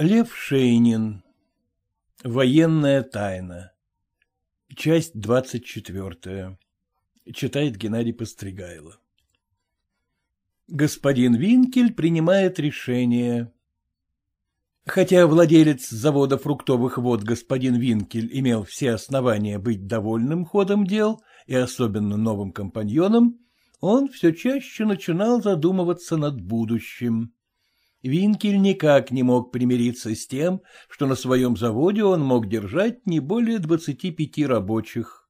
Лев Шейнин. Военная тайна. Часть двадцать четвертая. Читает Геннадий Постригайло. Господин Винкель принимает решение. Хотя владелец завода фруктовых вод господин Винкель имел все основания быть довольным ходом дел и особенно новым компаньоном, он все чаще начинал задумываться над будущим. Винкель никак не мог примириться с тем, что на своем заводе он мог держать не более 25 рабочих.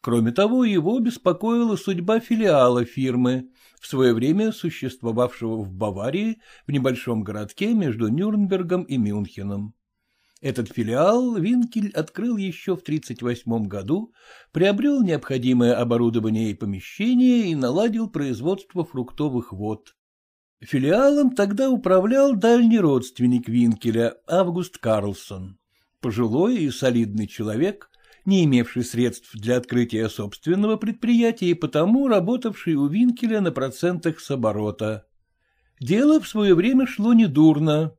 Кроме того, его беспокоила судьба филиала фирмы, в свое время существовавшего в Баварии в небольшом городке между Нюрнбергом и Мюнхеном. Этот филиал Винкель открыл еще в 1938 году, приобрел необходимое оборудование и помещение и наладил производство фруктовых вод. Филиалом тогда управлял дальний родственник Винкеля, Август Карлсон. Пожилой и солидный человек, не имевший средств для открытия собственного предприятия и потому работавший у Винкеля на процентах с оборота. Дело в свое время шло недурно,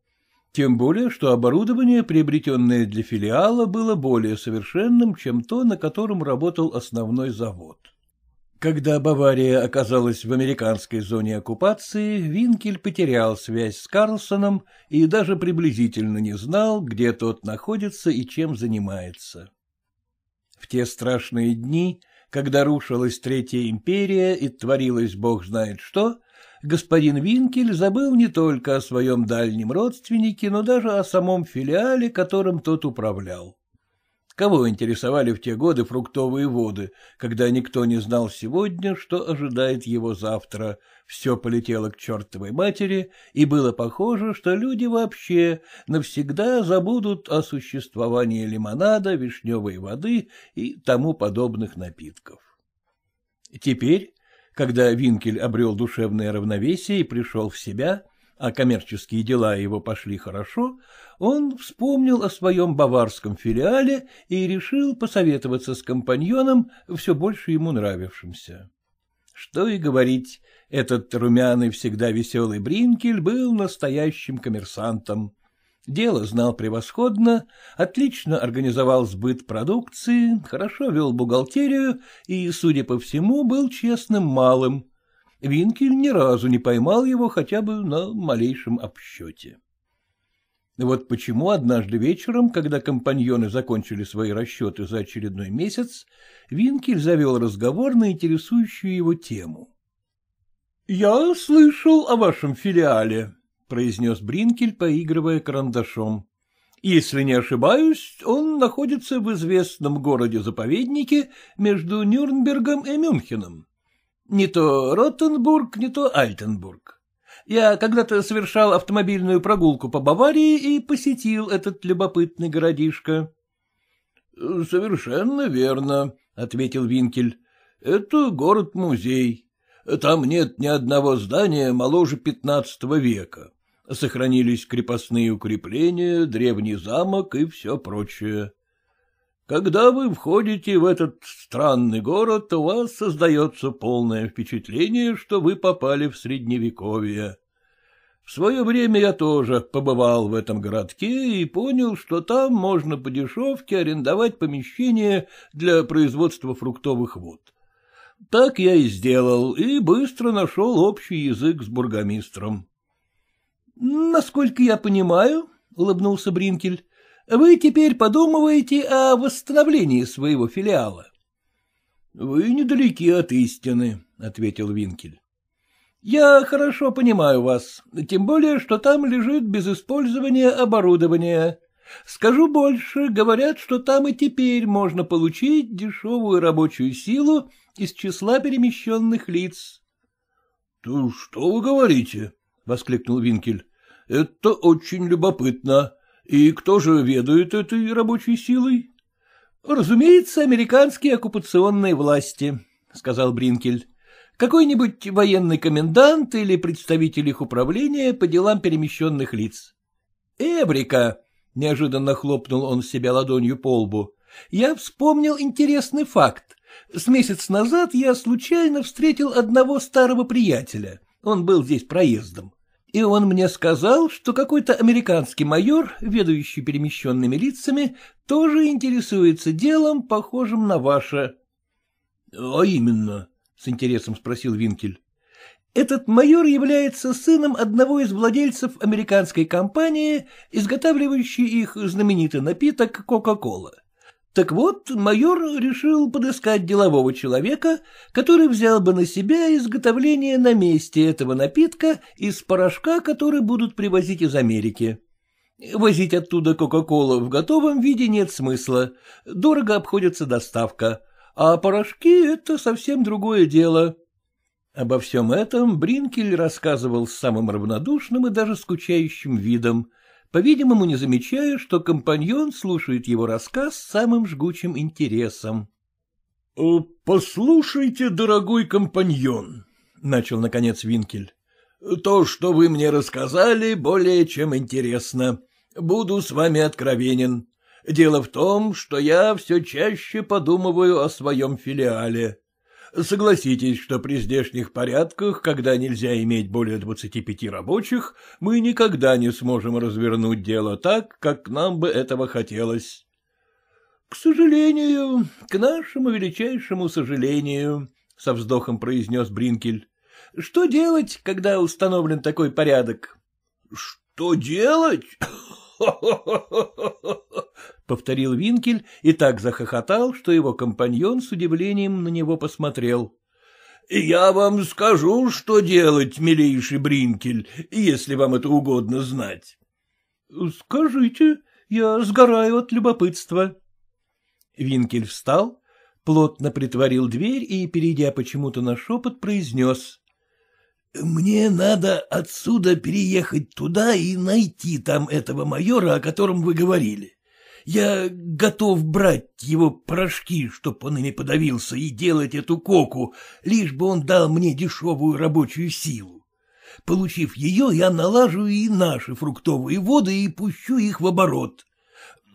тем более, что оборудование, приобретенное для филиала, было более совершенным, чем то, на котором работал основной завод. Когда Бавария оказалась в американской зоне оккупации, Винкель потерял связь с Карлсоном и даже приблизительно не знал, где тот находится и чем занимается. В те страшные дни, когда рушилась Третья империя и творилось бог знает что, господин Винкель забыл не только о своем дальнем родственнике, но даже о самом филиале, которым тот управлял кого интересовали в те годы фруктовые воды, когда никто не знал сегодня, что ожидает его завтра. Все полетело к чертовой матери, и было похоже, что люди вообще навсегда забудут о существовании лимонада, вишневой воды и тому подобных напитков. Теперь, когда Винкель обрел душевное равновесие и пришел в себя, — а коммерческие дела его пошли хорошо, он вспомнил о своем баварском филиале и решил посоветоваться с компаньоном, все больше ему нравившимся. Что и говорить, этот румяный, всегда веселый Бринкель был настоящим коммерсантом. Дело знал превосходно, отлично организовал сбыт продукции, хорошо вел бухгалтерию и, судя по всему, был честным малым. Винкель ни разу не поймал его хотя бы на малейшем обсчете. Вот почему однажды вечером, когда компаньоны закончили свои расчеты за очередной месяц, Винкель завел разговор на интересующую его тему. — Я слышал о вашем филиале, — произнес Бринкель, поигрывая карандашом. — Если не ошибаюсь, он находится в известном городе-заповеднике между Нюрнбергом и Мюнхеном. Не то Роттенбург, не то Альтенбург. Я когда-то совершал автомобильную прогулку по Баварии и посетил этот любопытный городишко. — Совершенно верно, — ответил Винкель. — Это город-музей. Там нет ни одного здания моложе пятнадцатого века. Сохранились крепостные укрепления, древний замок и все прочее. Когда вы входите в этот странный город, у вас создается полное впечатление, что вы попали в Средневековье. В свое время я тоже побывал в этом городке и понял, что там можно по дешевке арендовать помещение для производства фруктовых вод. Так я и сделал, и быстро нашел общий язык с бургомистром. — Насколько я понимаю, — улыбнулся Бринкель, вы теперь подумываете о восстановлении своего филиала. — Вы недалеки от истины, — ответил Винкель. — Я хорошо понимаю вас, тем более, что там лежит без использования оборудование. Скажу больше, говорят, что там и теперь можно получить дешевую рабочую силу из числа перемещенных лиц. — То, что вы говорите? — воскликнул Винкель. — Это очень любопытно. И кто же ведает этой рабочей силой? — Разумеется, американские оккупационные власти, — сказал Бринкель. Какой-нибудь военный комендант или представитель их управления по делам перемещенных лиц. «Эврика!» — неожиданно хлопнул он себя ладонью по лбу. «Я вспомнил интересный факт. С месяц назад я случайно встретил одного старого приятеля. Он был здесь проездом и он мне сказал, что какой-то американский майор, ведающий перемещенными лицами, тоже интересуется делом, похожим на ваше. — А именно? — с интересом спросил Винкель. Этот майор является сыном одного из владельцев американской компании, изготавливающей их знаменитый напиток «Кока-кола». Так вот, майор решил подыскать делового человека, который взял бы на себя изготовление на месте этого напитка из порошка, который будут привозить из Америки. Возить оттуда Кока-Колу в готовом виде нет смысла, дорого обходится доставка, а порошки — это совсем другое дело. Обо всем этом Бринкель рассказывал с самым равнодушным и даже скучающим видом, по-видимому, не замечая, что компаньон слушает его рассказ с самым жгучим интересом. «Э, — Послушайте, дорогой компаньон, — начал, наконец, Винкель, — то, что вы мне рассказали, более чем интересно. Буду с вами откровенен. Дело в том, что я все чаще подумываю о своем филиале. Согласитесь, что при здешних порядках, когда нельзя иметь более 25 рабочих, мы никогда не сможем развернуть дело так, как нам бы этого хотелось. — К сожалению, к нашему величайшему сожалению, — со вздохом произнес Бринкель. — Что делать, когда установлен такой порядок? — Что делать? — повторил Винкель и так захохотал, что его компаньон с удивлением на него посмотрел. — Я вам скажу, что делать, милейший Бринкель, если вам это угодно знать. — Скажите, я сгораю от любопытства. Винкель встал, плотно притворил дверь и, перейдя почему-то на шепот, произнес. «Мне надо отсюда переехать туда и найти там этого майора, о котором вы говорили. Я готов брать его порошки, чтоб он ими подавился, и делать эту коку, лишь бы он дал мне дешевую рабочую силу. Получив ее, я налажу и наши фруктовые воды и пущу их в оборот.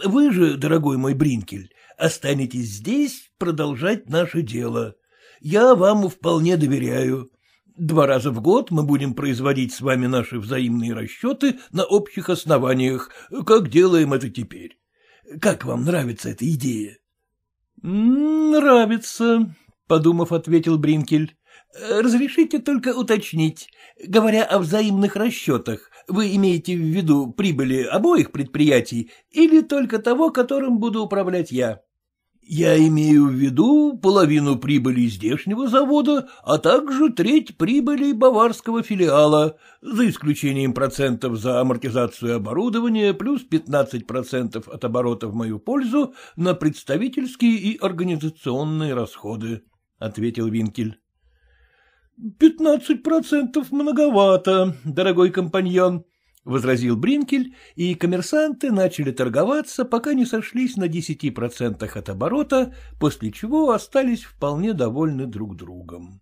Вы же, дорогой мой Бринкель, останетесь здесь продолжать наше дело. Я вам вполне доверяю». Два раза в год мы будем производить с вами наши взаимные расчеты на общих основаниях, как делаем это теперь. Как вам нравится эта идея? — Нравится, — подумав, ответил Бринкель. — Разрешите только уточнить. Говоря о взаимных расчетах, вы имеете в виду прибыли обоих предприятий или только того, которым буду управлять я? Я имею в виду половину прибыли здешнего завода, а также треть прибыли баварского филиала, за исключением процентов за амортизацию оборудования, плюс 15% от оборота в мою пользу на представительские и организационные расходы, — ответил Винкель. «Пятнадцать процентов многовато, дорогой компаньон», — возразил Бринкель, и коммерсанты начали торговаться, пока не сошлись на десяти процентах от оборота, после чего остались вполне довольны друг другом.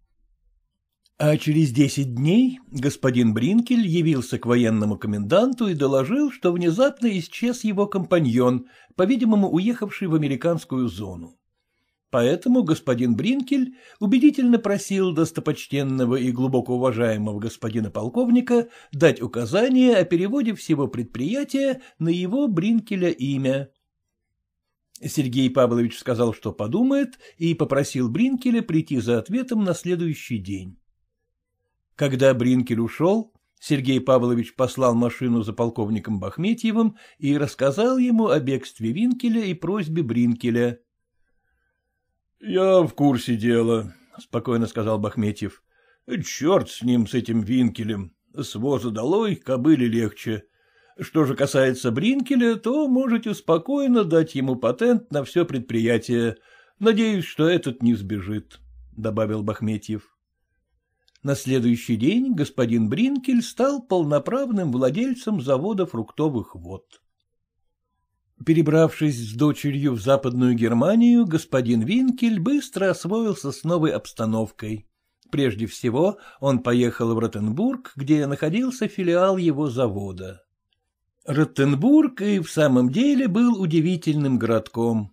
А через десять дней господин Бринкель явился к военному коменданту и доложил, что внезапно исчез его компаньон, по-видимому, уехавший в американскую зону. Поэтому господин Бринкель убедительно просил достопочтенного и глубоко уважаемого господина полковника дать указание о переводе всего предприятия на его Бринкеля имя. Сергей Павлович сказал, что подумает, и попросил Бринкеля прийти за ответом на следующий день. Когда Бринкель ушел, Сергей Павлович послал машину за полковником Бахметьевым и рассказал ему о бегстве Винкеля и просьбе Бринкеля. — Я в курсе дела, — спокойно сказал Бахметьев. — Черт с ним, с этим винкелем. С воза долой, кобыле легче. Что же касается Бринкеля, то можете спокойно дать ему патент на все предприятие. Надеюсь, что этот не сбежит, — добавил Бахметьев. На следующий день господин Бринкель стал полноправным владельцем завода фруктовых вод. Перебравшись с дочерью в Западную Германию, господин Винкель быстро освоился с новой обстановкой. Прежде всего, он поехал в Ротенбург, где находился филиал его завода. Ротенбург и в самом деле был удивительным городком.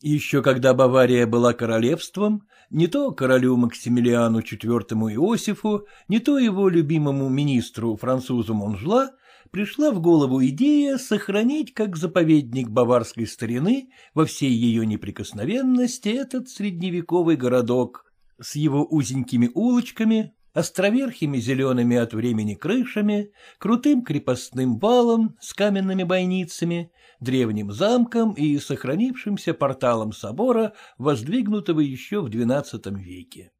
Еще когда Бавария была королевством, не то королю Максимилиану IV Иосифу, не то его любимому министру французу Монжла — пришла в голову идея сохранить как заповедник баварской старины во всей ее неприкосновенности этот средневековый городок с его узенькими улочками, островерхими зелеными от времени крышами, крутым крепостным валом с каменными бойницами, древним замком и сохранившимся порталом собора, воздвигнутого еще в XII веке.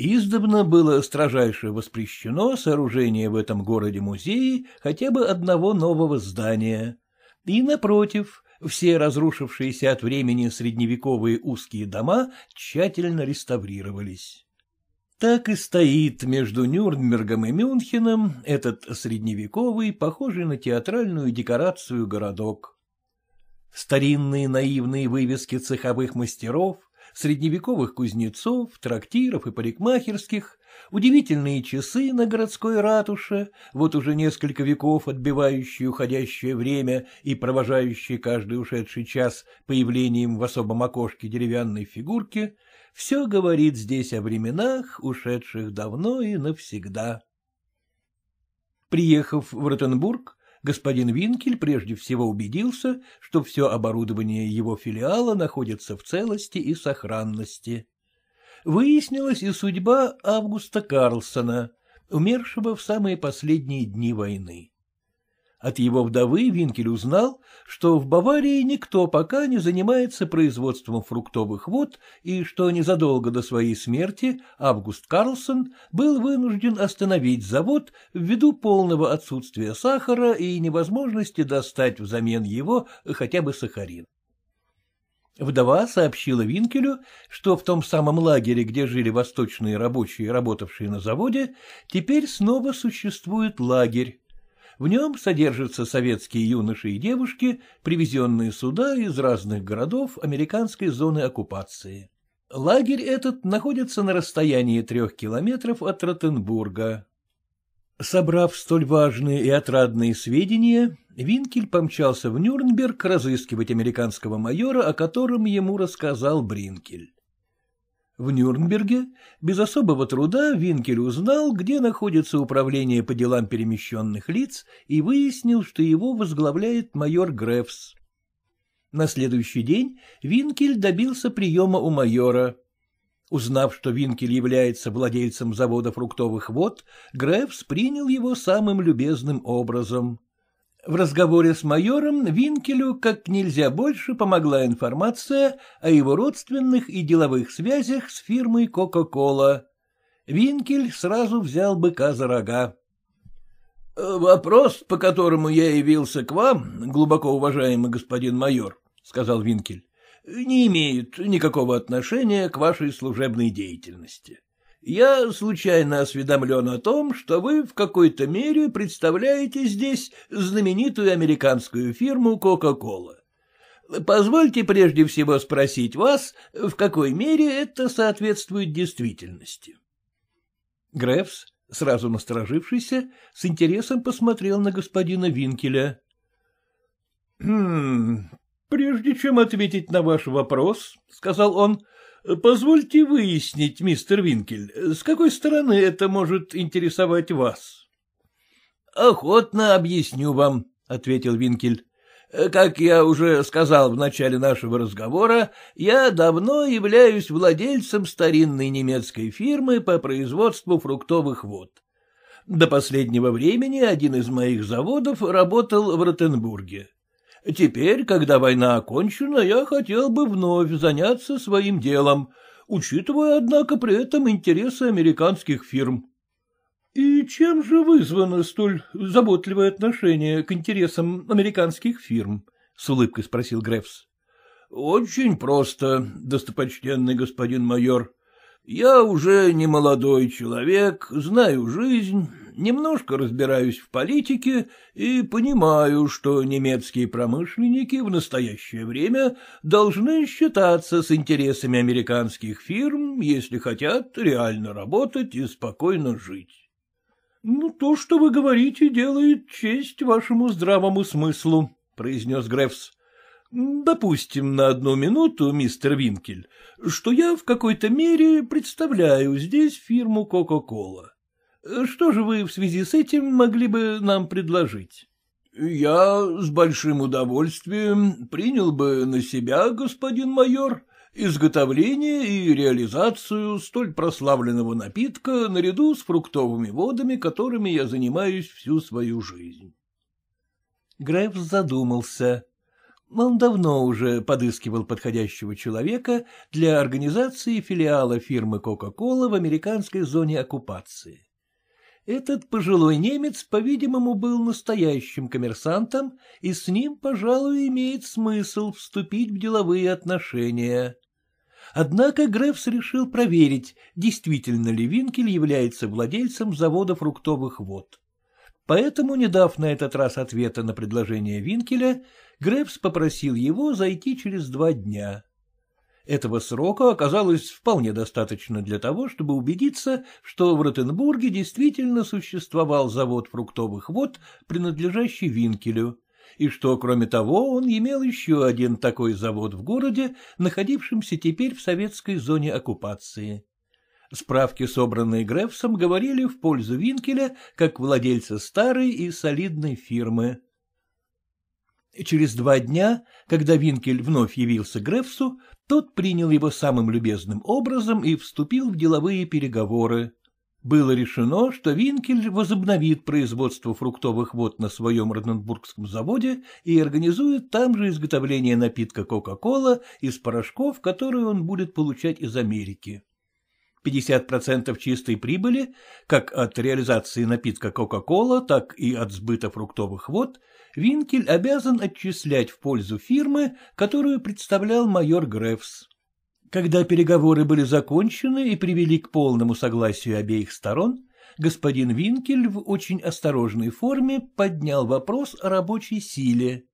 Издавна было строжайше воспрещено сооружение в этом городе-музее хотя бы одного нового здания. И, напротив, все разрушившиеся от времени средневековые узкие дома тщательно реставрировались. Так и стоит между Нюрнбергом и Мюнхеном этот средневековый, похожий на театральную декорацию городок. Старинные наивные вывески цеховых мастеров, средневековых кузнецов, трактиров и парикмахерских, удивительные часы на городской ратуше, вот уже несколько веков отбивающие уходящее время и провожающие каждый ушедший час появлением в особом окошке деревянной фигурки, все говорит здесь о временах, ушедших давно и навсегда. Приехав в Ротенбург, господин Винкель прежде всего убедился, что все оборудование его филиала находится в целости и сохранности. Выяснилась и судьба Августа Карлсона, умершего в самые последние дни войны. От его вдовы Винкель узнал, что в Баварии никто пока не занимается производством фруктовых вод и что незадолго до своей смерти Август Карлсон был вынужден остановить завод ввиду полного отсутствия сахара и невозможности достать взамен его хотя бы сахарин. Вдова сообщила Винкелю, что в том самом лагере, где жили восточные рабочие, работавшие на заводе, теперь снова существует лагерь, в нем содержатся советские юноши и девушки, привезенные сюда из разных городов американской зоны оккупации. Лагерь этот находится на расстоянии трех километров от Ротенбурга. Собрав столь важные и отрадные сведения, Винкель помчался в Нюрнберг разыскивать американского майора, о котором ему рассказал Бринкель. В Нюрнберге без особого труда Винкель узнал, где находится управление по делам перемещенных лиц, и выяснил, что его возглавляет майор Грефс. На следующий день Винкель добился приема у майора. Узнав, что Винкель является владельцем завода фруктовых вод, Грефс принял его самым любезным образом. В разговоре с майором Винкелю как нельзя больше помогла информация о его родственных и деловых связях с фирмой «Кока-кола». Винкель сразу взял быка за рога. «Э, — Вопрос, по которому я явился к вам, глубоко уважаемый господин майор, — сказал Винкель, — не имеет никакого отношения к вашей служебной деятельности я случайно осведомлен о том, что вы в какой-то мере представляете здесь знаменитую американскую фирму Coca-Cola. Позвольте прежде всего спросить вас, в какой мере это соответствует действительности. Грефс, сразу насторожившийся, с интересом посмотрел на господина Винкеля. «Хм, прежде чем ответить на ваш вопрос, — сказал он, — Позвольте выяснить, мистер Винкель, с какой стороны это может интересовать вас? — Охотно объясню вам, — ответил Винкель. Как я уже сказал в начале нашего разговора, я давно являюсь владельцем старинной немецкой фирмы по производству фруктовых вод. До последнего времени один из моих заводов работал в Ротенбурге. Теперь, когда война окончена, я хотел бы вновь заняться своим делом, учитывая, однако, при этом интересы американских фирм. — И чем же вызвано столь заботливое отношение к интересам американских фирм? — с улыбкой спросил Грефс. — Очень просто, достопочтенный господин майор. Я уже не молодой человек, знаю жизнь, немножко разбираюсь в политике и понимаю, что немецкие промышленники в настоящее время должны считаться с интересами американских фирм, если хотят реально работать и спокойно жить. Ну, то, что вы говорите, делает честь вашему здравому смыслу, произнес Грефс. Допустим, на одну минуту, мистер Винкель, что я в какой-то мере представляю здесь фирму Кока-Кола. Что же вы в связи с этим могли бы нам предложить? — Я с большим удовольствием принял бы на себя, господин майор, изготовление и реализацию столь прославленного напитка наряду с фруктовыми водами, которыми я занимаюсь всю свою жизнь. Греф задумался. Он давно уже подыскивал подходящего человека для организации филиала фирмы Coca-Cola в американской зоне оккупации. Этот пожилой немец, по-видимому, был настоящим коммерсантом, и с ним, пожалуй, имеет смысл вступить в деловые отношения. Однако Грефс решил проверить, действительно ли Винкель является владельцем завода фруктовых вод. Поэтому, не дав на этот раз ответа на предложение Винкеля, Грефс попросил его зайти через два дня. Этого срока оказалось вполне достаточно для того, чтобы убедиться, что в Ротенбурге действительно существовал завод фруктовых вод, принадлежащий Винкелю, и что, кроме того, он имел еще один такой завод в городе, находившемся теперь в советской зоне оккупации. Справки, собранные Грефсом, говорили в пользу Винкеля как владельца старой и солидной фирмы через два дня, когда Винкель вновь явился Грефсу, тот принял его самым любезным образом и вступил в деловые переговоры. Было решено, что Винкель возобновит производство фруктовых вод на своем Роденбургском заводе и организует там же изготовление напитка Кока-Кола из порошков, которые он будет получать из Америки. 50% чистой прибыли, как от реализации напитка Кока-Кола, так и от сбыта фруктовых вод, Винкель обязан отчислять в пользу фирмы, которую представлял майор Грефс. Когда переговоры были закончены и привели к полному согласию обеих сторон, господин Винкель в очень осторожной форме поднял вопрос о рабочей силе.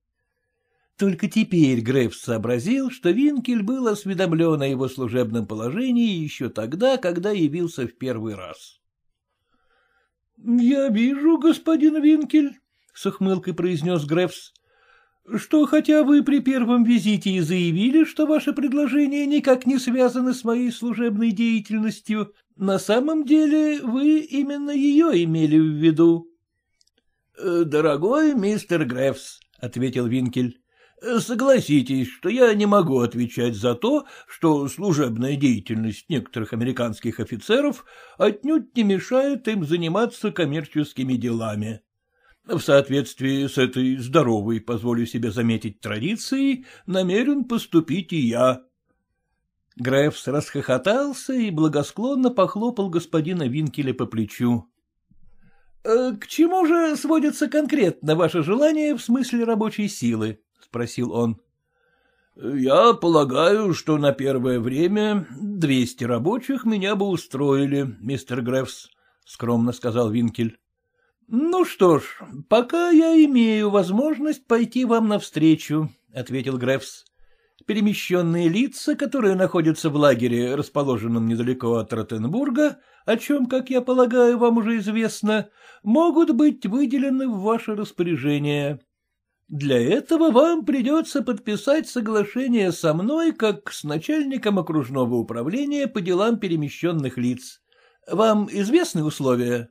Только теперь Греф сообразил, что Винкель был осведомлен о его служебном положении еще тогда, когда явился в первый раз. — Я вижу, господин Винкель, — с ухмылкой произнес Грефс, — что хотя вы при первом визите и заявили, что ваше предложение никак не связано с моей служебной деятельностью, на самом деле вы именно ее имели в виду. «Э, — Дорогой мистер Грефс, — ответил Винкель. Согласитесь, что я не могу отвечать за то, что служебная деятельность некоторых американских офицеров отнюдь не мешает им заниматься коммерческими делами. В соответствии с этой здоровой, позволю себе заметить, традицией, намерен поступить и я. Грефс расхохотался и благосклонно похлопал господина Винкеля по плечу. «Э, — К чему же сводится конкретно ваше желание в смысле рабочей силы? — спросил он. — Я полагаю, что на первое время двести рабочих меня бы устроили, мистер Грефс, — скромно сказал Винкель. — Ну что ж, пока я имею возможность пойти вам навстречу, — ответил Грефс. Перемещенные лица, которые находятся в лагере, расположенном недалеко от Ротенбурга, о чем, как я полагаю, вам уже известно, могут быть выделены в ваше распоряжение. Для этого вам придется подписать соглашение со мной как с начальником окружного управления по делам перемещенных лиц. Вам известны условия?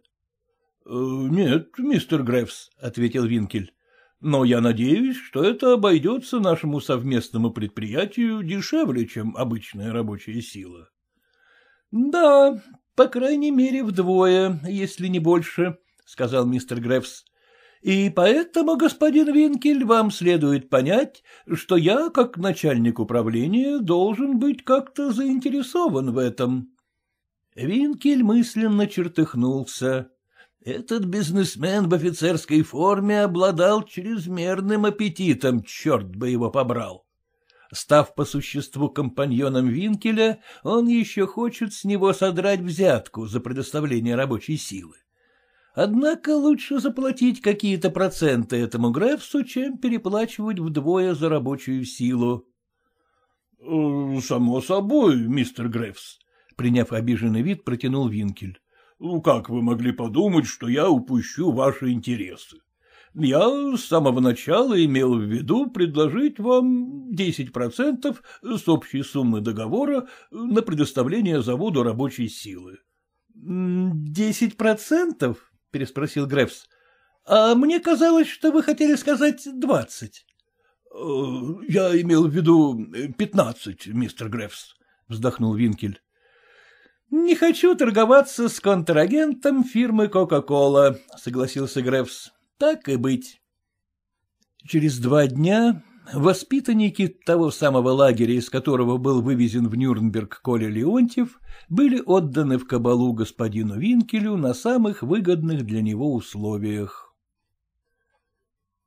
Э, — Нет, мистер Грефс, — ответил Винкель. — Но я надеюсь, что это обойдется нашему совместному предприятию дешевле, чем обычная рабочая сила. — Да, по крайней мере, вдвое, если не больше, — сказал мистер Грефс и поэтому, господин Винкель, вам следует понять, что я, как начальник управления, должен быть как-то заинтересован в этом. Винкель мысленно чертыхнулся. Этот бизнесмен в офицерской форме обладал чрезмерным аппетитом, черт бы его побрал. Став по существу компаньоном Винкеля, он еще хочет с него содрать взятку за предоставление рабочей силы. Однако лучше заплатить какие-то проценты этому графсу, чем переплачивать вдвое за рабочую силу. Э, — Само собой, мистер Грефс, — приняв обиженный вид, протянул Винкель. Ну, как вы могли подумать, что я упущу ваши интересы? Я с самого начала имел в виду предложить вам 10% с общей суммы договора на предоставление заводу рабочей силы. — Десять процентов? — переспросил Грефс. — А мне казалось, что вы хотели сказать двадцать. «Э, — Я имел в виду пятнадцать, мистер Грефс, — вздохнул Винкель. — Не хочу торговаться с контрагентом фирмы Кока-Кола, — согласился Грефс. — Так и быть. Через два дня Воспитанники того самого лагеря, из которого был вывезен в Нюрнберг Коля Леонтьев, были отданы в кабалу господину Винкелю на самых выгодных для него условиях.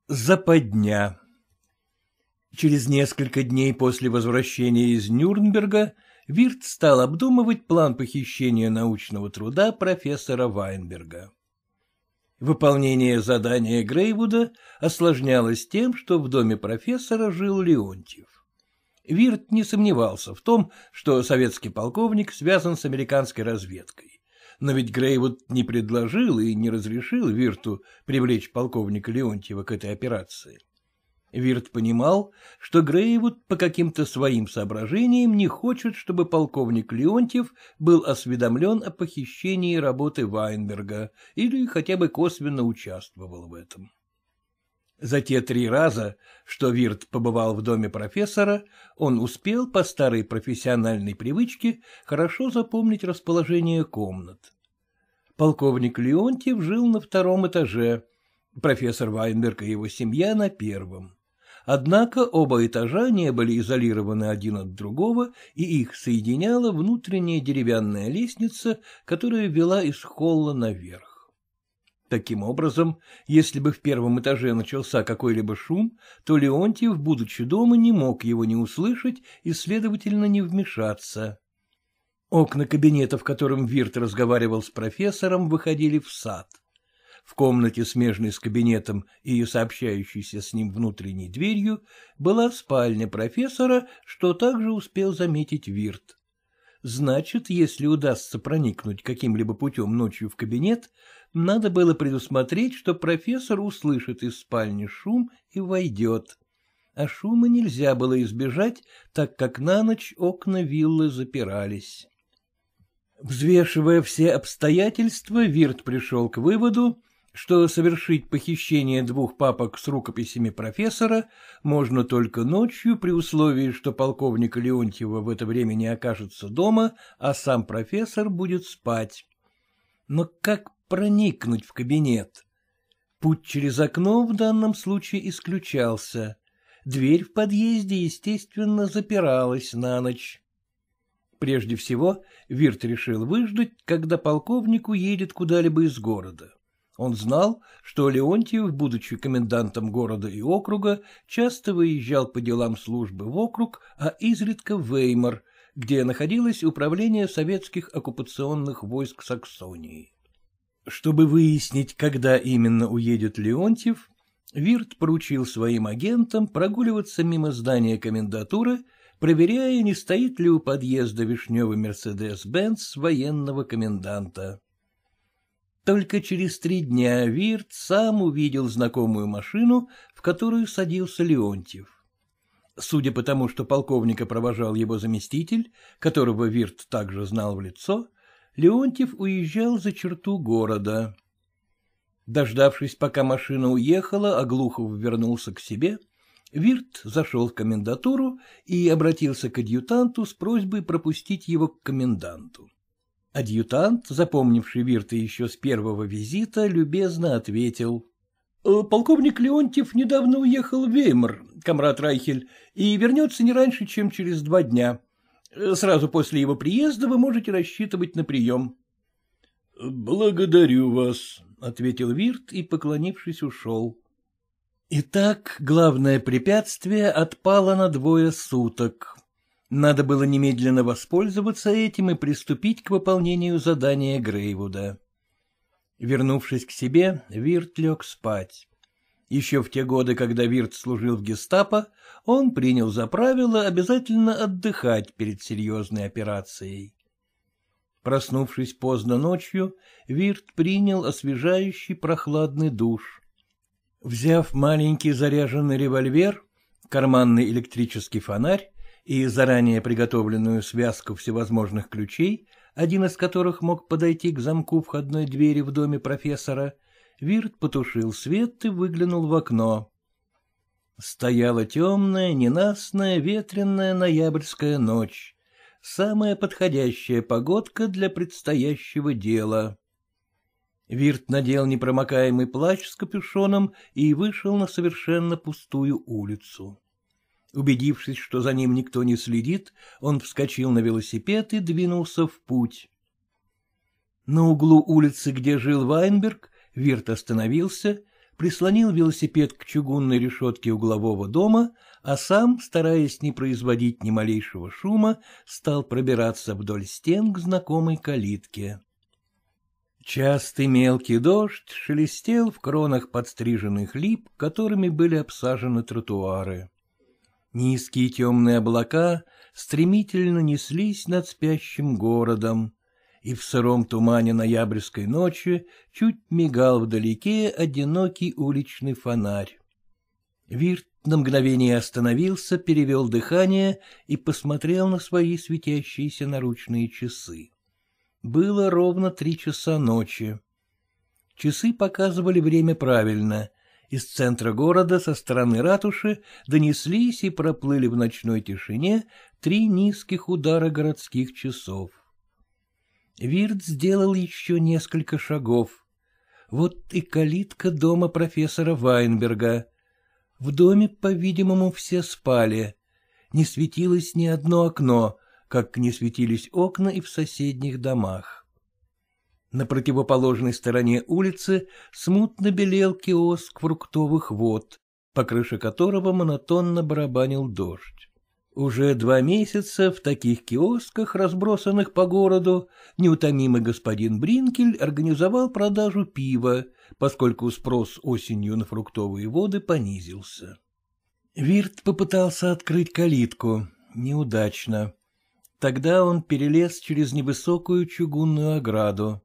Западня Через несколько дней после возвращения из Нюрнберга Вирт стал обдумывать план похищения научного труда профессора Вайнберга. Выполнение задания Грейвуда осложнялось тем, что в доме профессора жил Леонтьев. Вирт не сомневался в том, что советский полковник связан с американской разведкой. Но ведь Грейвуд не предложил и не разрешил Вирту привлечь полковника Леонтьева к этой операции. Вирт понимал, что Грейвуд по каким-то своим соображениям не хочет, чтобы полковник Леонтьев был осведомлен о похищении работы Вайнберга или хотя бы косвенно участвовал в этом. За те три раза, что Вирт побывал в доме профессора, он успел по старой профессиональной привычке хорошо запомнить расположение комнат. Полковник Леонтьев жил на втором этаже, профессор Вайнберг и его семья на первом. Однако оба этажа не были изолированы один от другого, и их соединяла внутренняя деревянная лестница, которая вела из холла наверх. Таким образом, если бы в первом этаже начался какой-либо шум, то Леонтьев, будучи дома, не мог его не услышать и, следовательно, не вмешаться. Окна кабинета, в котором Вирт разговаривал с профессором, выходили в сад. — в комнате, смежной с кабинетом и сообщающейся с ним внутренней дверью, была спальня профессора, что также успел заметить Вирт. Значит, если удастся проникнуть каким-либо путем ночью в кабинет, надо было предусмотреть, что профессор услышит из спальни шум и войдет. А шума нельзя было избежать, так как на ночь окна виллы запирались. Взвешивая все обстоятельства, Вирт пришел к выводу, что совершить похищение двух папок с рукописями профессора можно только ночью при условии, что полковник Леонтьева в это время не окажется дома, а сам профессор будет спать. Но как проникнуть в кабинет? Путь через окно в данном случае исключался. Дверь в подъезде, естественно, запиралась на ночь. Прежде всего, Вирт решил выждать, когда полковник уедет куда-либо из города. Он знал, что Леонтьев, будучи комендантом города и округа, часто выезжал по делам службы в округ, а изредка в Веймар, где находилось управление советских оккупационных войск Саксонии. Чтобы выяснить, когда именно уедет Леонтьев, Вирт поручил своим агентам прогуливаться мимо здания комендатуры, проверяя, не стоит ли у подъезда вишневый Мерседес-Бенц военного коменданта. Только через три дня Вирт сам увидел знакомую машину, в которую садился Леонтьев. Судя по тому, что полковника провожал его заместитель, которого Вирт также знал в лицо, Леонтьев уезжал за черту города. Дождавшись, пока машина уехала, а Глухов вернулся к себе, Вирт зашел в комендатуру и обратился к адъютанту с просьбой пропустить его к коменданту. Адъютант, запомнивший Вирта еще с первого визита, любезно ответил. «Э, — Полковник Леонтьев недавно уехал в Веймар, комрад Райхель, и вернется не раньше, чем через два дня. Э, сразу после его приезда вы можете рассчитывать на прием. — Благодарю вас, — ответил Вирт и, поклонившись, ушел. Итак, главное препятствие отпало на двое суток. Надо было немедленно воспользоваться этим и приступить к выполнению задания Грейвуда. Вернувшись к себе, Вирт лег спать. Еще в те годы, когда Вирт служил в гестапо, он принял за правило обязательно отдыхать перед серьезной операцией. Проснувшись поздно ночью, Вирт принял освежающий прохладный душ. Взяв маленький заряженный револьвер, карманный электрический фонарь, и заранее приготовленную связку всевозможных ключей, один из которых мог подойти к замку входной двери в доме профессора, Вирт потушил свет и выглянул в окно. Стояла темная, ненастная, ветренная ноябрьская ночь. Самая подходящая погодка для предстоящего дела. Вирт надел непромокаемый плащ с капюшоном и вышел на совершенно пустую улицу. Убедившись, что за ним никто не следит, он вскочил на велосипед и двинулся в путь. На углу улицы, где жил Вайнберг, Вирт остановился, прислонил велосипед к чугунной решетке углового дома, а сам, стараясь не производить ни малейшего шума, стал пробираться вдоль стен к знакомой калитке. Частый мелкий дождь шелестел в кронах подстриженных лип, которыми были обсажены тротуары. Низкие темные облака стремительно неслись над спящим городом, и в сыром тумане ноябрьской ночи чуть мигал вдалеке одинокий уличный фонарь. Вирт на мгновение остановился, перевел дыхание и посмотрел на свои светящиеся наручные часы. Было ровно три часа ночи. Часы показывали время правильно, из центра города со стороны ратуши донеслись и проплыли в ночной тишине три низких удара городских часов. Вирт сделал еще несколько шагов. Вот и калитка дома профессора Вайнберга. В доме, по-видимому, все спали. Не светилось ни одно окно, как не светились окна и в соседних домах. На противоположной стороне улицы смутно белел киоск фруктовых вод, по крыше которого монотонно барабанил дождь. Уже два месяца в таких киосках, разбросанных по городу, неутомимый господин Бринкель организовал продажу пива, поскольку спрос осенью на фруктовые воды понизился. Вирт попытался открыть калитку. Неудачно. Тогда он перелез через невысокую чугунную ограду.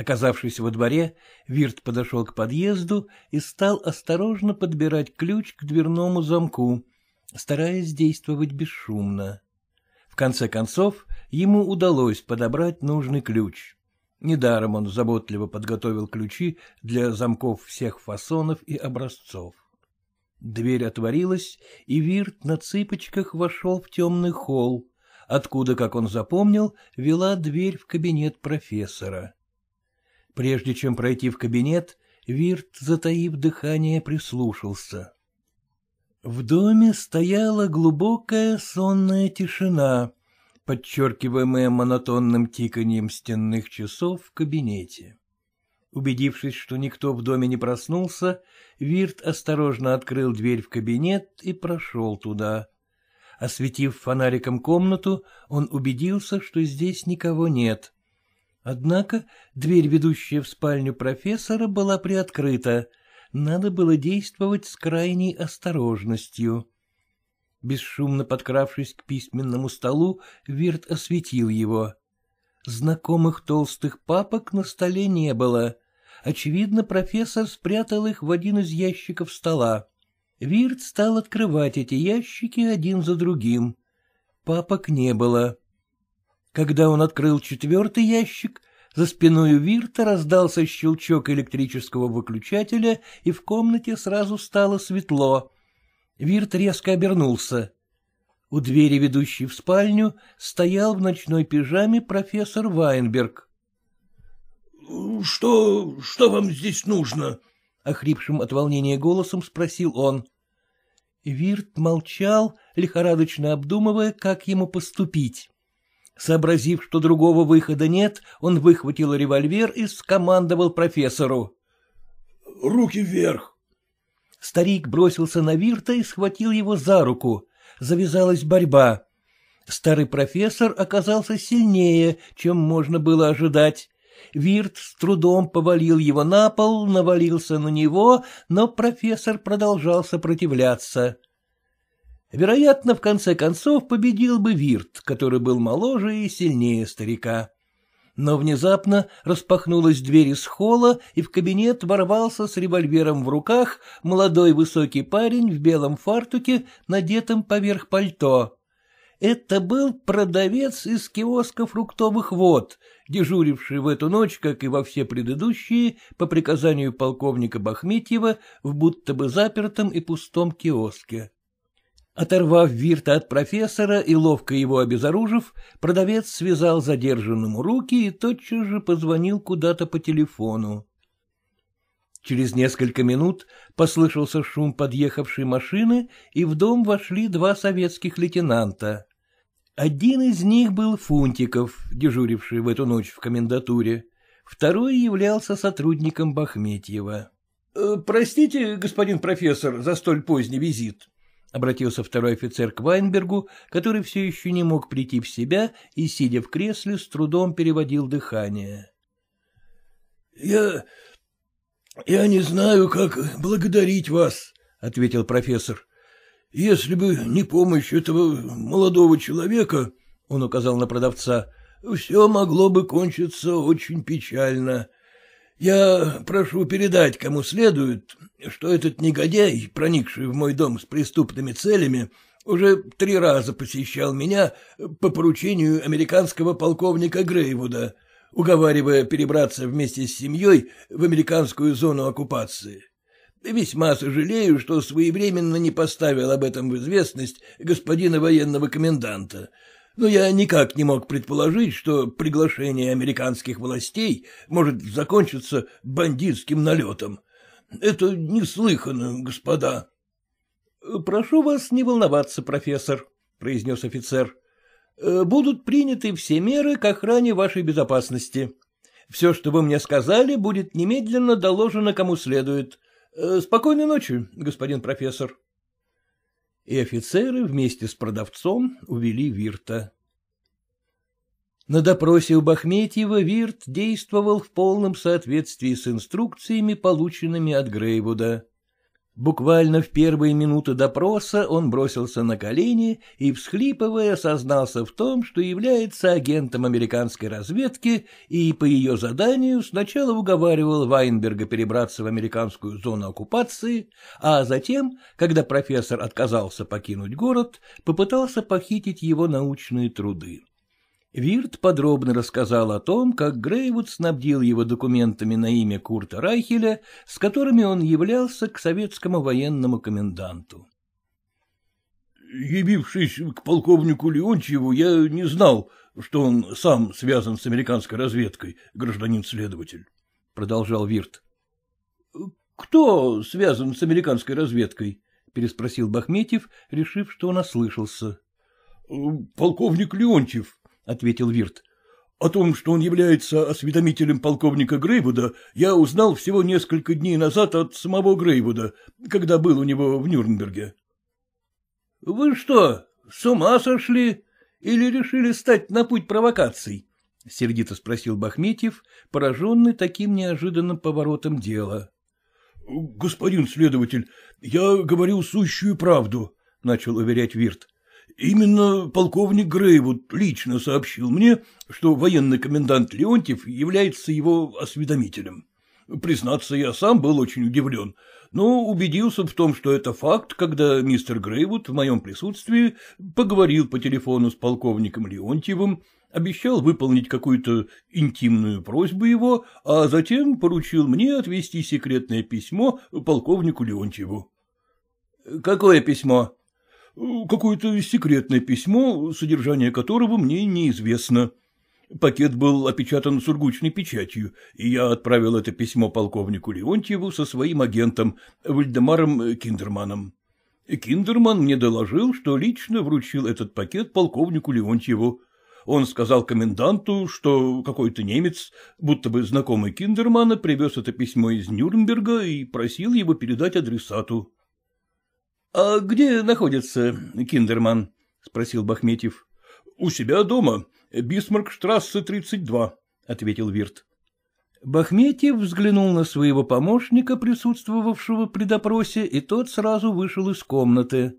Оказавшись во дворе, Вирт подошел к подъезду и стал осторожно подбирать ключ к дверному замку, стараясь действовать бесшумно. В конце концов, ему удалось подобрать нужный ключ. Недаром он заботливо подготовил ключи для замков всех фасонов и образцов. Дверь отворилась, и Вирт на цыпочках вошел в темный холл, откуда, как он запомнил, вела дверь в кабинет профессора. Прежде чем пройти в кабинет, Вирт, затаив дыхание, прислушался. В доме стояла глубокая сонная тишина, подчеркиваемая монотонным тиканьем стенных часов в кабинете. Убедившись, что никто в доме не проснулся, Вирт осторожно открыл дверь в кабинет и прошел туда. Осветив фонариком комнату, он убедился, что здесь никого нет. Однако дверь, ведущая в спальню профессора, была приоткрыта. Надо было действовать с крайней осторожностью. Бесшумно подкравшись к письменному столу, Вирт осветил его. Знакомых толстых папок на столе не было. Очевидно, профессор спрятал их в один из ящиков стола. Вирт стал открывать эти ящики один за другим. Папок не было. Когда он открыл четвертый ящик, за спиной Вирта раздался щелчок электрического выключателя, и в комнате сразу стало светло. Вирт резко обернулся. У двери, ведущей в спальню, стоял в ночной пижаме профессор Вайнберг. — Что... что вам здесь нужно? — охрипшим от волнения голосом спросил он. Вирт молчал, лихорадочно обдумывая, как ему поступить. Сообразив, что другого выхода нет, он выхватил револьвер и скомандовал профессору. — Руки вверх! Старик бросился на Вирта и схватил его за руку. Завязалась борьба. Старый профессор оказался сильнее, чем можно было ожидать. Вирт с трудом повалил его на пол, навалился на него, но профессор продолжал сопротивляться. Вероятно, в конце концов победил бы Вирт, который был моложе и сильнее старика. Но внезапно распахнулась дверь из холла, и в кабинет ворвался с револьвером в руках молодой высокий парень в белом фартуке, надетом поверх пальто. Это был продавец из киоска фруктовых вод, дежуривший в эту ночь, как и во все предыдущие, по приказанию полковника Бахметьева, в будто бы запертом и пустом киоске. Оторвав Вирта от профессора и ловко его обезоружив, продавец связал задержанному руки и тотчас же позвонил куда-то по телефону. Через несколько минут послышался шум подъехавшей машины, и в дом вошли два советских лейтенанта. Один из них был Фунтиков, дежуривший в эту ночь в комендатуре. Второй являлся сотрудником Бахметьева. «Э, «Простите, господин профессор, за столь поздний визит», — обратился второй офицер к Вайнбергу, который все еще не мог прийти в себя и, сидя в кресле, с трудом переводил дыхание. — Я... я не знаю, как благодарить вас, — ответил профессор. — Если бы не помощь этого молодого человека, — он указал на продавца, — все могло бы кончиться очень печально. — я прошу передать кому следует, что этот негодяй, проникший в мой дом с преступными целями, уже три раза посещал меня по поручению американского полковника Грейвуда, уговаривая перебраться вместе с семьей в американскую зону оккупации. Весьма сожалею, что своевременно не поставил об этом в известность господина военного коменданта — но я никак не мог предположить, что приглашение американских властей может закончиться бандитским налетом. Это неслыханно, господа. — Прошу вас не волноваться, профессор, — произнес офицер. — э, Будут приняты все меры к охране вашей безопасности. Все, что вы мне сказали, будет немедленно доложено кому следует. Э, спокойной ночи, господин профессор и офицеры вместе с продавцом увели Вирта. На допросе у Бахметьева Вирт действовал в полном соответствии с инструкциями, полученными от Грейвуда. Буквально в первые минуты допроса он бросился на колени и, всхлипывая, сознался в том, что является агентом американской разведки и по ее заданию сначала уговаривал Вайнберга перебраться в американскую зону оккупации, а затем, когда профессор отказался покинуть город, попытался похитить его научные труды. Вирт подробно рассказал о том, как Грейвуд снабдил его документами на имя Курта Райхеля, с которыми он являлся к советскому военному коменданту. «Явившись к полковнику Леонтьеву, я не знал, что он сам связан с американской разведкой, гражданин-следователь», — продолжал Вирт. «Кто связан с американской разведкой?» — переспросил Бахметьев, решив, что он ослышался. «Полковник Леонтьев», ответил Вирт. О том, что он является осведомителем полковника Грейвуда, я узнал всего несколько дней назад от самого Грейвуда, когда был у него в Нюрнберге. — Вы что, с ума сошли или решили стать на путь провокаций? — сердито спросил Бахметьев, пораженный таким неожиданным поворотом дела. — Господин следователь, я говорю сущую правду, — начал уверять Вирт. Именно полковник Грейвуд лично сообщил мне, что военный комендант Леонтьев является его осведомителем. Признаться, я сам был очень удивлен, но убедился в том, что это факт, когда мистер Грейвуд в моем присутствии поговорил по телефону с полковником Леонтьевым, обещал выполнить какую-то интимную просьбу его, а затем поручил мне отвести секретное письмо полковнику Леонтьеву. — Какое письмо? какое-то секретное письмо, содержание которого мне неизвестно. Пакет был опечатан сургучной печатью, и я отправил это письмо полковнику Леонтьеву со своим агентом, Вальдемаром Киндерманом. Киндерман мне доложил, что лично вручил этот пакет полковнику Леонтьеву. Он сказал коменданту, что какой-то немец, будто бы знакомый Киндермана, привез это письмо из Нюрнберга и просил его передать адресату. — А где находится Киндерман? — спросил Бахметьев. — У себя дома, Бисмаркштрассе, 32, — ответил Вирт. Бахметьев взглянул на своего помощника, присутствовавшего при допросе, и тот сразу вышел из комнаты.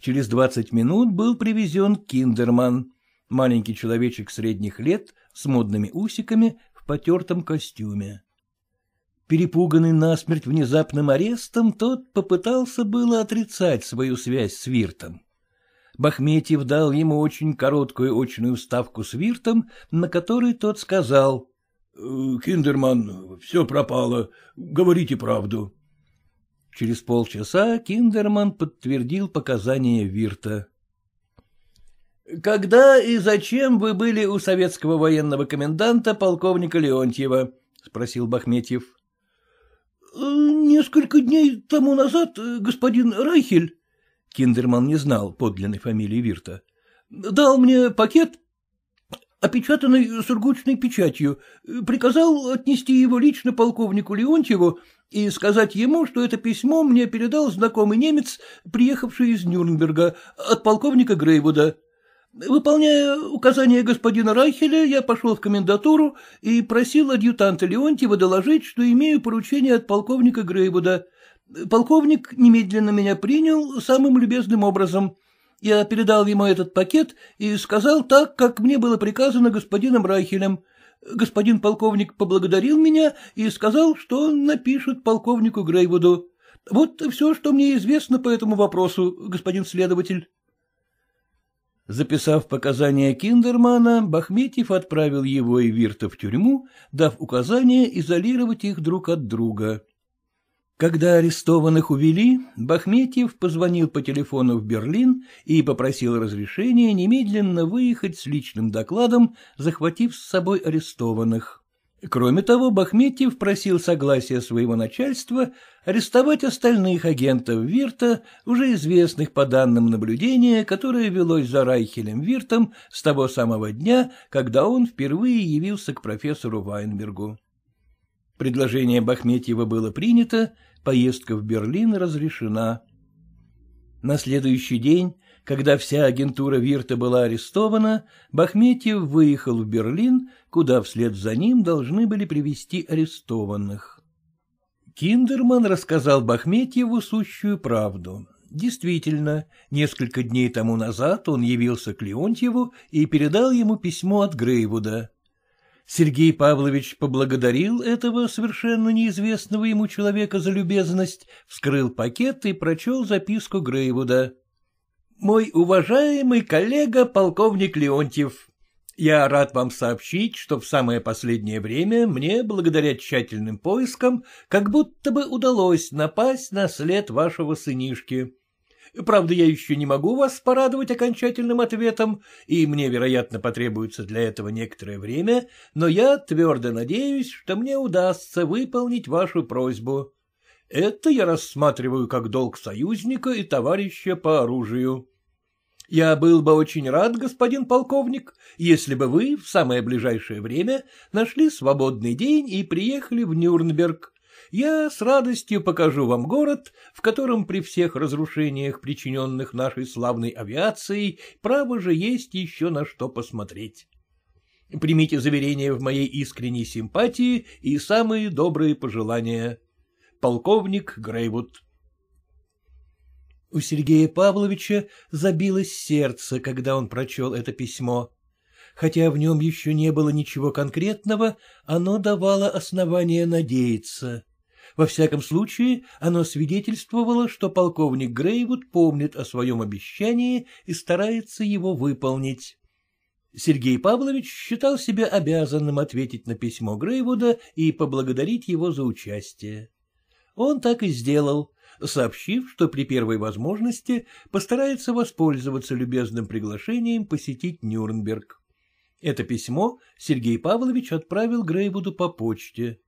Через двадцать минут был привезен Киндерман, маленький человечек средних лет с модными усиками в потертом костюме. Перепуганный насмерть внезапным арестом, тот попытался было отрицать свою связь с Виртом. Бахметьев дал ему очень короткую очную ставку с Виртом, на которой тот сказал. «Э, — Киндерман, все пропало, говорите правду. Через полчаса Киндерман подтвердил показания Вирта. — Когда и зачем вы были у советского военного коменданта полковника Леонтьева? — спросил Бахметьев. Несколько дней тому назад э, господин Райхель... Киндерман не знал подлинной фамилии Вирта. Дал мне пакет, опечатанный сургучной печатью, приказал отнести его лично полковнику Леонтьеву и сказать ему, что это письмо мне передал знакомый немец, приехавший из Нюрнберга, от полковника Грейвуда. Выполняя указания господина Райхеля, я пошел в комендатуру и просил адъютанта Леонтьева доложить, что имею поручение от полковника Грейвуда. Полковник немедленно меня принял самым любезным образом. Я передал ему этот пакет и сказал так, как мне было приказано господином Райхелем. Господин полковник поблагодарил меня и сказал, что он напишет полковнику Грейвуду. Вот все, что мне известно по этому вопросу, господин следователь. Записав показания Киндермана, Бахметьев отправил его и Вирта в тюрьму, дав указание изолировать их друг от друга. Когда арестованных увели, Бахметьев позвонил по телефону в Берлин и попросил разрешения немедленно выехать с личным докладом, захватив с собой арестованных. Кроме того, Бахметьев просил согласия своего начальства арестовать остальных агентов Вирта, уже известных по данным наблюдения, которое велось за Райхелем Виртом с того самого дня, когда он впервые явился к профессору Вайнбергу. Предложение Бахметьева было принято, поездка в Берлин разрешена. На следующий день когда вся агентура Вирта была арестована, Бахметьев выехал в Берлин, куда вслед за ним должны были привести арестованных. Киндерман рассказал Бахметьеву сущую правду. Действительно, несколько дней тому назад он явился к Леонтьеву и передал ему письмо от Грейвуда. Сергей Павлович поблагодарил этого совершенно неизвестного ему человека за любезность, вскрыл пакет и прочел записку Грейвуда. Мой уважаемый коллега полковник Леонтьев, я рад вам сообщить, что в самое последнее время мне, благодаря тщательным поискам, как будто бы удалось напасть на след вашего сынишки. Правда, я еще не могу вас порадовать окончательным ответом, и мне, вероятно, потребуется для этого некоторое время, но я твердо надеюсь, что мне удастся выполнить вашу просьбу. Это я рассматриваю как долг союзника и товарища по оружию. Я был бы очень рад, господин полковник, если бы вы в самое ближайшее время нашли свободный день и приехали в Нюрнберг. Я с радостью покажу вам город, в котором при всех разрушениях, причиненных нашей славной авиацией, право же есть еще на что посмотреть. Примите заверение в моей искренней симпатии и самые добрые пожелания. Полковник Грейвуд. У Сергея Павловича забилось сердце, когда он прочел это письмо. Хотя в нем еще не было ничего конкретного, оно давало основание надеяться. Во всяком случае, оно свидетельствовало, что полковник Грейвуд помнит о своем обещании и старается его выполнить. Сергей Павлович считал себя обязанным ответить на письмо Грейвуда и поблагодарить его за участие. Он так и сделал, сообщив, что при первой возможности постарается воспользоваться любезным приглашением посетить Нюрнберг. Это письмо Сергей Павлович отправил Грейвуду по почте.